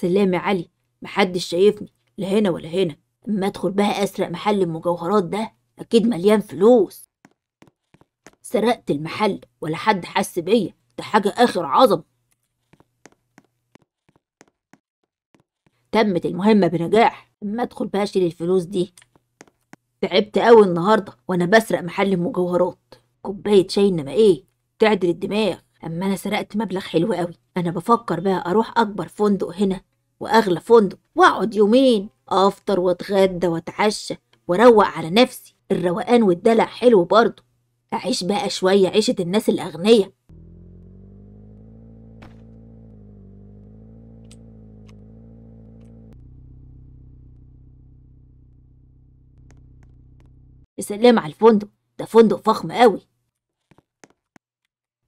سلام يا علي محدش شايفني لا هنا ولا هنا اما ادخل بقى اسرق محل المجوهرات ده اكيد مليان فلوس سرقت المحل ولا حد حس بيا ده حاجه اخر عظم تمت المهمه بنجاح اما ادخل بقى اشيل الفلوس دي تعبت قوي النهارده وانا بسرق محل المجوهرات كوبايه شاي انما ايه تعدل الدماغ اما انا سرقت مبلغ حلو قوي انا بفكر بقى اروح اكبر فندق هنا وأغلى فندق وأقعد يومين أفطر وأتغدى وأتعشى وأروق على نفسي الروقان والدلع حلو برضه أعيش بقى شوية عيشة الناس الأغنياء سلام على الفندق ده فندق فخم قوي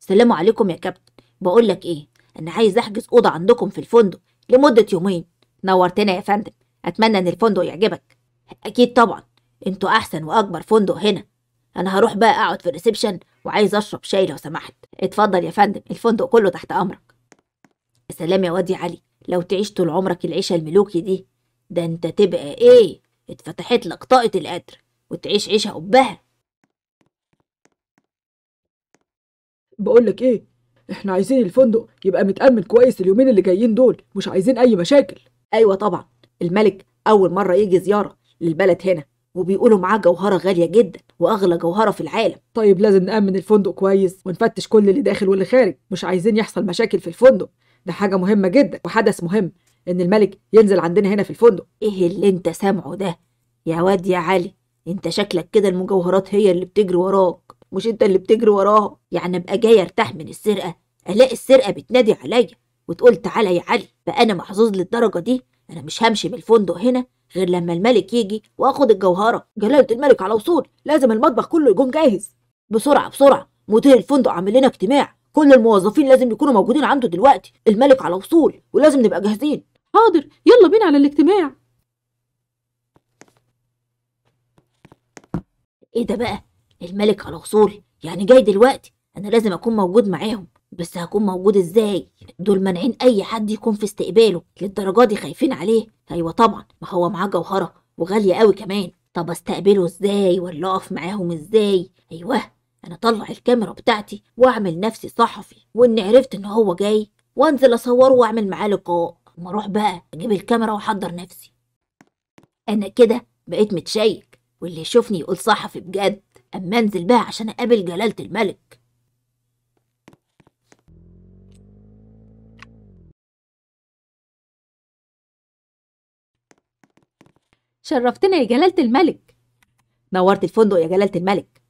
سلام عليكم يا كابتن بقول لك ايه انا عايز احجز اوضه عندكم في الفندق لمدة يومين نورتنا يا فندم أتمنى إن الفندق يعجبك أكيد طبعا أنتوا أحسن وأكبر فندق هنا أنا هروح بقى أقعد في الريسبشن وعايز أشرب شاي لو سمحت اتفضل يا فندم الفندق كله تحت أمرك سلام يا واد يا علي لو تعيش طول عمرك العيشة الملوكي دي ده أنت تبقى إيه اتفتحت لك طاقة القدر وتعيش عيشة قبها بقولك ايه احنا عايزين الفندق يبقى متأمن كويس اليومين اللي جايين دول مش عايزين أي مشاكل أيوة طبعا الملك أول مرة يجي زيارة للبلد هنا وبيقولوا معاه جوهرة غالية جدا وأغلى جوهرة في العالم طيب لازم نأمن الفندق كويس ونفتش كل اللي داخل واللي خارج مش عايزين يحصل مشاكل في الفندق ده حاجة مهمة جدا وحدث مهم إن الملك ينزل عندنا هنا في الفندق إيه اللي أنت سامعه ده يا واد يا علي أنت شكلك كده المجوهرات هي اللي بتجري وراك مش أنت اللي بتجري وراها يعني أبقى جاي أرتاح من السرقة الاقي السرقه بتنادي عليا وتقول تعالى يا علي بقى انا محظوظ للدرجه دي انا مش همشي من الفندق هنا غير لما الملك يجي واخد الجوهره جلاله الملك على وصول لازم المطبخ كله يكون جاهز بسرعه بسرعه مدير الفندق عامل لنا اجتماع كل الموظفين لازم يكونوا موجودين عنده دلوقتي الملك على وصول ولازم نبقى جاهزين حاضر يلا بينا على الاجتماع ايه ده بقى الملك على وصول يعني جاي دلوقتي انا لازم اكون موجود معاهم بس هكون موجود ازاي دول مانعين اي حد يكون في استقباله للدرجه دي خايفين عليه ايوه طبعا ما هو معاه جوهره وغاليه قوي كمان طب استقبله ازاي ولا اقف معاهم ازاي ايوه انا اطلع الكاميرا بتاعتي واعمل نفسي صحفي واني عرفت ان هو جاي وانزل اصوره واعمل معاه لقاء اما اروح بقى اجيب الكاميرا واحضر نفسي انا كده بقيت متشيك واللي يشوفني يقول صحفي بجد اما انزل بقى عشان اقابل جلاله الملك شرفتنا يا جلالة الملك نورت الفندق يا جلالة الملك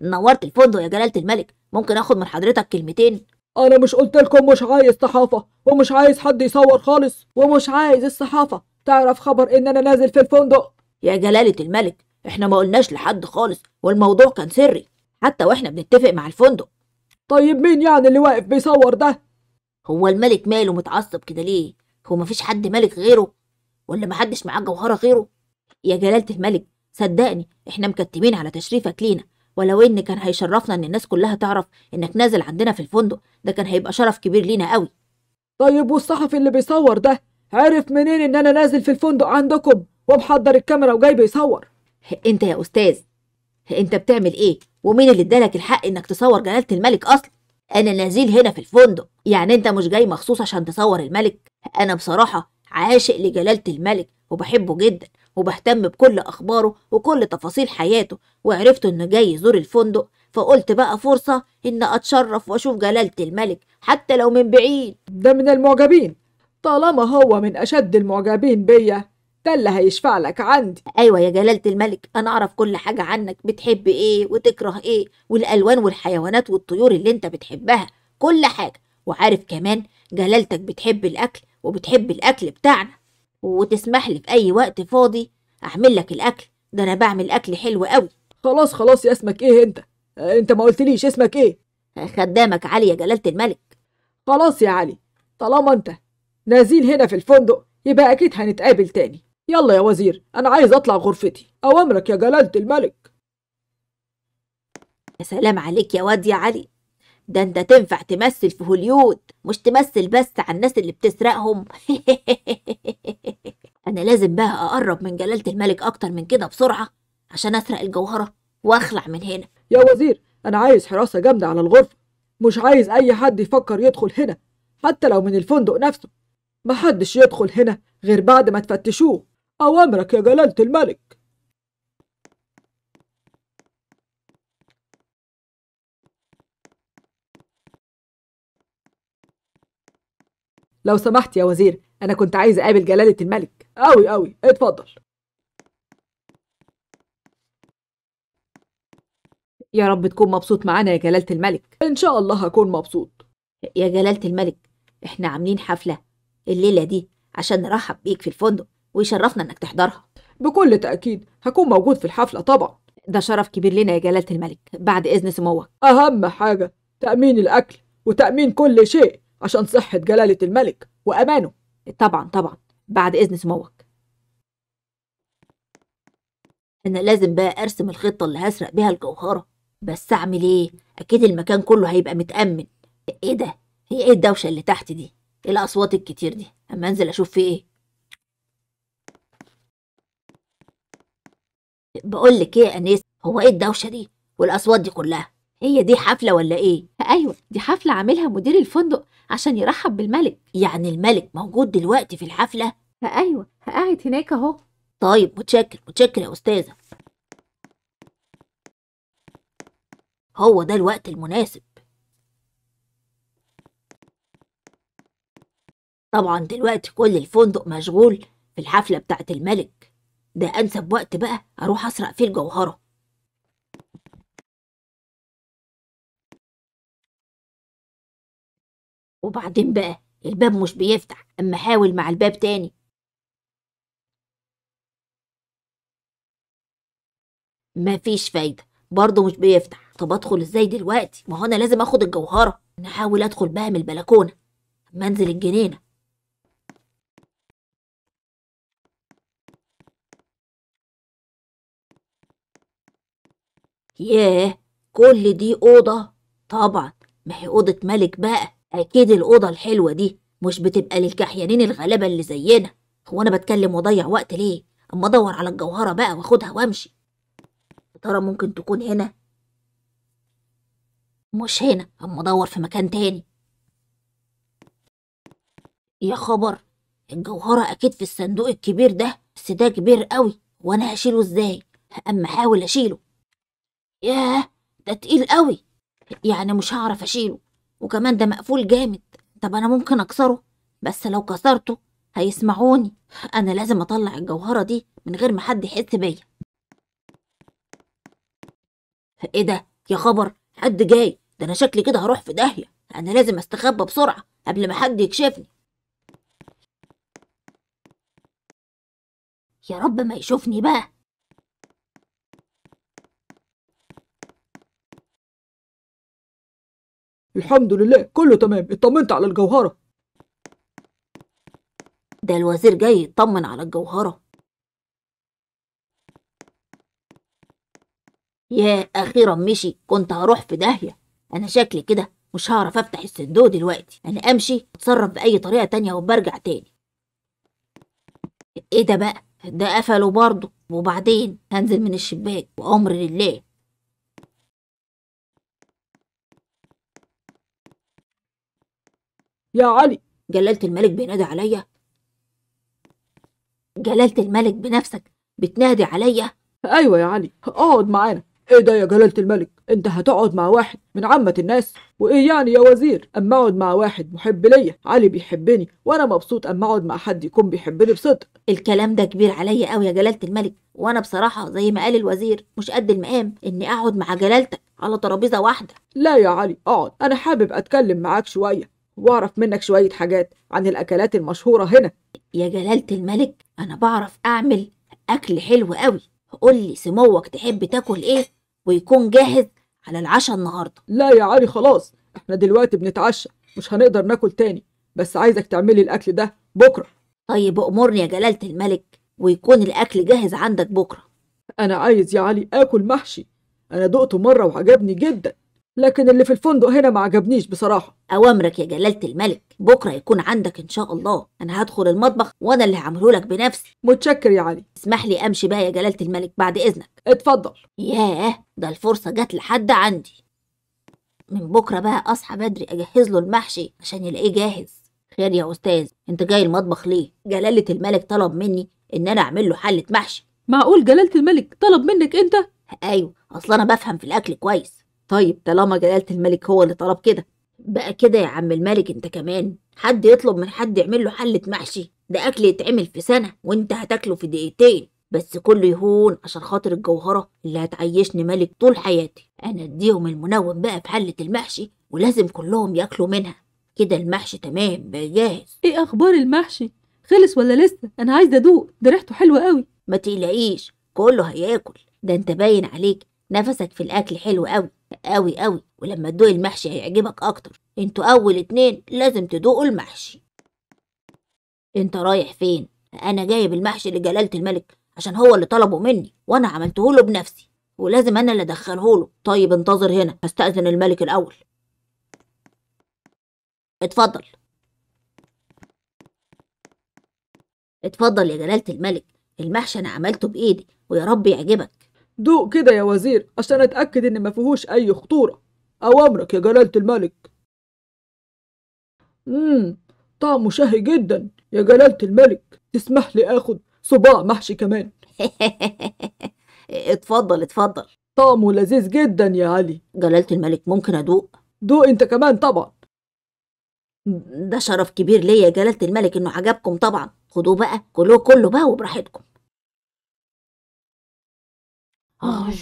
نورت الفندق يا جلالة الملك ممكن اخد من حضرتك كلمتين انا مش قلت لكم مش عايز صحافة ومش عايز حد يصور خالص ومش عايز الصحافة تعرف خبر ان انا نازل في الفندق يا جلالة الملك احنا ما قلناش لحد خالص والموضوع كان سري حتى واحنا بنتفق مع الفندق طيب مين يعني اللي واقف بيصور ده هو الملك ماله متعصب كده ليه هو مفيش حد ملك غيره ولا محدش معاه جوهرة غيره يا جلالة الملك صدقني احنا مكتمين على تشريفك لينا ولو ان كان هيشرفنا ان الناس كلها تعرف انك نازل عندنا في الفندق ده كان هيبقى شرف كبير لينا قوي طيب والصحفي اللي بيصور ده عرف منين ان انا نازل في الفندق عندكم ومحضر الكاميرا وجاي بيصور انت يا استاذ انت بتعمل ايه ومين اللي ادالك الحق انك تصور جلاله الملك اصلا انا نازل هنا في الفندق يعني انت مش جاي مخصوص عشان تصور الملك انا بصراحه عاشق لجلاله الملك وبحبه جدا وبهتم بكل أخباره وكل تفاصيل حياته وعرفت إنه جاي يزور الفندق فقلت بقى فرصة إن أتشرف وأشوف جلالة الملك حتى لو من بعيد ده من المعجبين طالما هو من أشد المعجبين بيا ده اللي هيشفع لك عندي أيوة يا جلالة الملك أنا أعرف كل حاجة عنك بتحب إيه وتكره إيه والألوان والحيوانات والطيور اللي أنت بتحبها كل حاجة وعارف كمان جلالتك بتحب الأكل وبتحب الأكل بتاعنا وتسمح لي في أي وقت فاضي أعمل لك الأكل ده أنا بعمل أكل حلو قوي خلاص خلاص يا اسمك إيه أنت؟ آه، أنت ما قلتليش اسمك إيه؟ آه، خدامك علي يا جلالة الملك خلاص يا علي طالما أنت نازل هنا في الفندق يبقى أكيد هنتقابل تاني يلا يا وزير أنا عايز أطلع غرفتي أوامرك يا جلالة الملك يا سلام عليك يا واد يا علي ده انت تنفع تمثل في هوليود مش تمثل بس على الناس اللي بتسرقهم انا لازم بقى اقرب من جلالة الملك اكتر من كده بسرعة عشان اسرق الجوهرة واخلع من هنا يا وزير انا عايز حراسة جامدة على الغرفة مش عايز اي حد يفكر يدخل هنا حتى لو من الفندق نفسه محدش يدخل هنا غير بعد ما تفتشوه اوامرك يا جلالة الملك لو سمحت يا وزير أنا كنت عايز أقابل جلالة الملك أوي أوي اتفضل يا رب تكون مبسوط معانا يا جلالة الملك إن شاء الله هكون مبسوط يا جلالة الملك إحنا عاملين حفلة الليلة دي عشان نرحب بيك في الفندق ويشرفنا إنك تحضرها بكل تأكيد هكون موجود في الحفلة طبعا ده شرف كبير لنا يا جلالة الملك بعد إذن سموك أهم حاجة تأمين الأكل وتأمين كل شيء عشان صحة جلالة الملك وأمانه طبعا طبعا بعد إذن سموك أنا لازم بقى أرسم الخطة اللي هسرق بيها الجوهرة بس أعمل إيه؟ أكيد المكان كله هيبقى متأمن إيه ده؟ هي إيه الدوشة اللي تحت دي؟ إيه الأصوات الكتير دي؟ أما أنزل أشوف في إيه بقول لك إيه يا أنيس هو إيه الدوشة دي؟ والأصوات دي كلها؟ هي دي حفلة ولا إيه؟ أيوة دي حفلة عاملها مدير الفندق عشان يرحب بالملك يعني الملك موجود دلوقتي في الحفلة؟ أيوة قاعد هناك أهو طيب متشكر متشكر يا أستاذة هو ده الوقت المناسب طبعا دلوقتي كل الفندق مشغول في الحفلة بتاعت الملك ده أنسب وقت بقى أروح أسرق فيه الجوهرة وبعدين بقى الباب مش بيفتح أما حاول مع الباب تاني مفيش فايدة برضه مش بيفتح طب أدخل إزاي دلوقتي ما هو أنا لازم أخد الجوهرة نحاول أدخل بقى من البلكونة أما أنزل الجنينة ياه كل دي أوضة طبعا ما هي أوضة ملك بقى أكيد الأوضة الحلوة دي مش بتبقى للكحيانين الغلابة اللي زينا هو أنا بتكلم وأضيع وقت ليه؟ أما أدور على الجوهرة بقى وأخدها وأمشي ترى ممكن تكون هنا؟ مش هنا أما أدور في مكان تاني يا خبر الجوهرة أكيد في الصندوق الكبير ده بس ده كبير قوي وأنا هشيله إزاي؟ أما أحاول أشيله ياه ده تقيل قوي يعني مش هعرف أشيله وكمان ده مقفول جامد طب أنا ممكن أكسره بس لو كسرته هيسمعوني أنا لازم أطلع الجوهرة دي من غير ما حد يحس بيا إيه ده يا خبر حد جاي ده أنا شكلي كده هروح في داهية أنا لازم أستخبى بسرعة قبل ما حد يكشفني يا رب ما يشوفني بقى الحمد لله كله تمام اطمنت على الجوهرة ده الوزير جاي يطمن على الجوهرة يا أخيرا مشي كنت هروح في داهية أنا شكلي كده مش هعرف أفتح الصندوق دلوقتي أنا أمشي أتصرف بأي طريقة تانية وبرجع تاني إيه ده بقى ده قفله برضه وبعدين هنزل من الشباك وأمر لله يا علي جلالة الملك بينادي عليا جلالة الملك بنفسك بتنادي عليا أيوة يا علي اقعد معانا إيه ده يا جلالة الملك أنت هتقعد مع واحد من عامة الناس وإيه يعني يا وزير أما أقعد مع واحد محب ليا علي بيحبني وأنا مبسوط أما أقعد مع حد يكون بيحبني بصدق الكلام ده كبير عليا أوي يا جلالة الملك وأنا بصراحة زي ما قال الوزير مش قد المقام إني أقعد مع جلالتك على ترابيزة واحدة لا يا علي اقعد أنا حابب أتكلم معاك شوية واعرف منك شوية حاجات عن الأكلات المشهورة هنا يا جلالة الملك أنا بعرف أعمل أكل حلو قوي قول لي سموك تحب تاكل إيه ويكون جاهز على العشاء النهاردة لا يا علي خلاص احنا دلوقتي بنتعشى مش هنقدر ناكل تاني بس عايزك تعملي الأكل ده بكرة طيب أمرني يا جلالة الملك ويكون الأكل جاهز عندك بكرة أنا عايز يا علي آكل محشي أنا دقته مرة وعجبني جدا لكن اللي في الفندق هنا ما عجبنيش بصراحة أوامرك يا جلالة الملك بكرة يكون عندك إن شاء الله أنا هدخل المطبخ وأنا اللي هعمله لك بنفسي متشكر يا علي اسمح لي أمشي بقى يا جلالة الملك بعد إذنك اتفضل ياه ده الفرصة جت لحد عندي من بكرة بقى أصحى بدري أجهز له المحشي عشان يلاقيه جاهز خير يا أستاذ أنت جاي المطبخ ليه؟ جلالة الملك طلب مني إن أنا أعمل له حلة محشي معقول جلالة الملك طلب منك أنت؟ أيوه أصل أنا بفهم في الأكل كويس طيب طالما جلالة الملك هو اللي طلب كده بقى كده يا عم الملك انت كمان حد يطلب من حد يعمل له حلة محشي ده أكل يتعمل في سنة وانت هتاكله في دقيقتين بس كله يهون عشان خاطر الجوهرة اللي هتعيشني ملك طول حياتي أنا أديهم المنوم بقى في حلة المحشي ولازم كلهم ياكلوا منها كده المحشي تمام بقى جاهز ايه أخبار المحشي خلص ولا لسه أنا عايزة أدوق ده ريحته حلوة قوي ما تقلقيش كله هياكل ده انت باين عليك نفسك في الأكل حلو قوي قوي قوي ولما تدوق المحشي هيعجبك اكتر انتوا اول اتنين لازم تدوقوا المحشي انت رايح فين انا جايب المحشي لجلاله الملك عشان هو اللي طلبه مني وانا عملته له بنفسي ولازم انا اللي ادخله له طيب انتظر هنا هستأذن الملك الاول اتفضل اتفضل يا جلالة الملك المحشي انا عملته بايدي ويا رب يعجبك دوق كده يا وزير عشان أتأكد إن ما فيهوش أي خطورة أوامرك يا جلالة الملك امم طعمه شهي جدا يا جلالة الملك تسمح لي آخد صباع محشي كمان اتفضل اتفضل طعمه لذيذ جدا يا علي جلالة الملك ممكن أدوق دوق أنت كمان طبعا ده شرف كبير ليا يا جلالة الملك إنه عجبكم طبعا خدوه بقى كلوه كله بقى وبراحتكم آه, آه،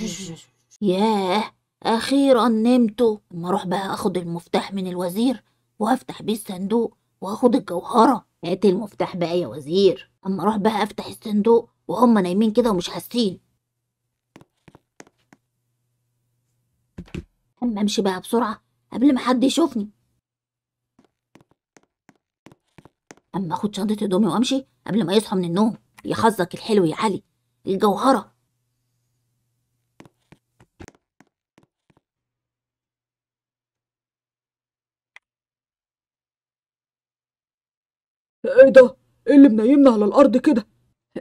ياه أخيرا نمتوا أما أروح بقى أخد المفتاح من الوزير وأفتح بيه الصندوق وأخد الجوهرة هات المفتاح بقى يا وزير أما أروح بقى أفتح الصندوق وهم نايمين كده ومش حاسين أما أمشي بقى بسرعة قبل ما حد يشوفني أما أخد شنطة هدومي وأمشي قبل ما يصحوا من النوم يا حظك الحلو يا علي الجوهرة ايه ده ايه اللي منيمنا على الارض كده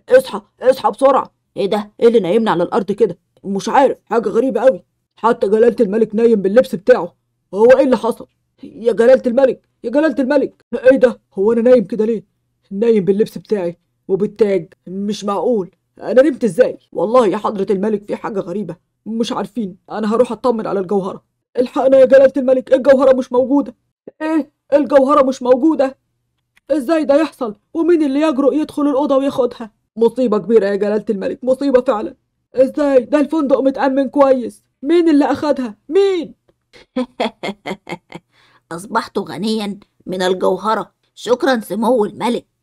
اصحى اصحى بسرعه ايه ده ايه اللي نايمنا على الارض كده مش عارف حاجه غريبه قوي حتى جلاله الملك نايم باللبس بتاعه هو ايه اللي حصل يا جلاله الملك يا جلاله الملك ايه ده هو انا نايم كده ليه نايم باللبس بتاعي وبالتاج مش معقول انا نمت ازاي والله يا حضره الملك في حاجه غريبه مش عارفين انا هروح اطمن على الجوهره الحقنا يا جلاله الملك الجوهره مش موجوده ايه الجوهره مش موجوده ازاي ده يحصل ومين اللي يجرؤ يدخل الأوضة وياخدها مصيبة كبيرة يا جلالة الملك مصيبة فعلا ازاي ده الفندق متأمن كويس مين اللي أخدها مين أصبحت غنيا من الجوهرة شكرا سمو الملك